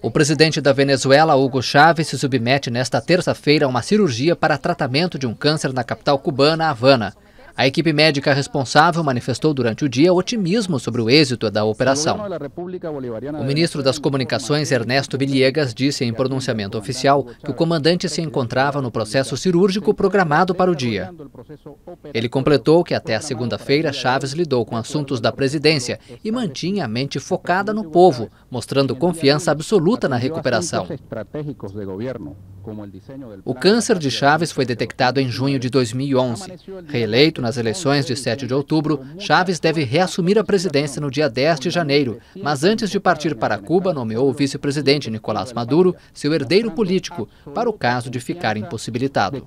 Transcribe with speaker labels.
Speaker 1: O presidente da Venezuela, Hugo Chávez, se submete nesta terça-feira a uma cirurgia para tratamento de um câncer na capital cubana, Havana. A equipe médica responsável manifestou durante o dia otimismo sobre o êxito da operação. O ministro das Comunicações, Ernesto Villegas, disse em pronunciamento oficial que o comandante se encontrava no processo cirúrgico programado para o dia. Ele completou que até a segunda-feira, Chaves lidou com assuntos da presidência e mantinha a mente focada no povo, mostrando confiança absoluta na recuperação. O câncer de Chaves foi detectado em junho de 2011. Reeleito nas eleições de 7 de outubro, Chaves deve reassumir a presidência no dia 10 de janeiro, mas antes de partir para Cuba, nomeou o vice-presidente Nicolás Maduro seu herdeiro político, para o caso de ficar impossibilitado.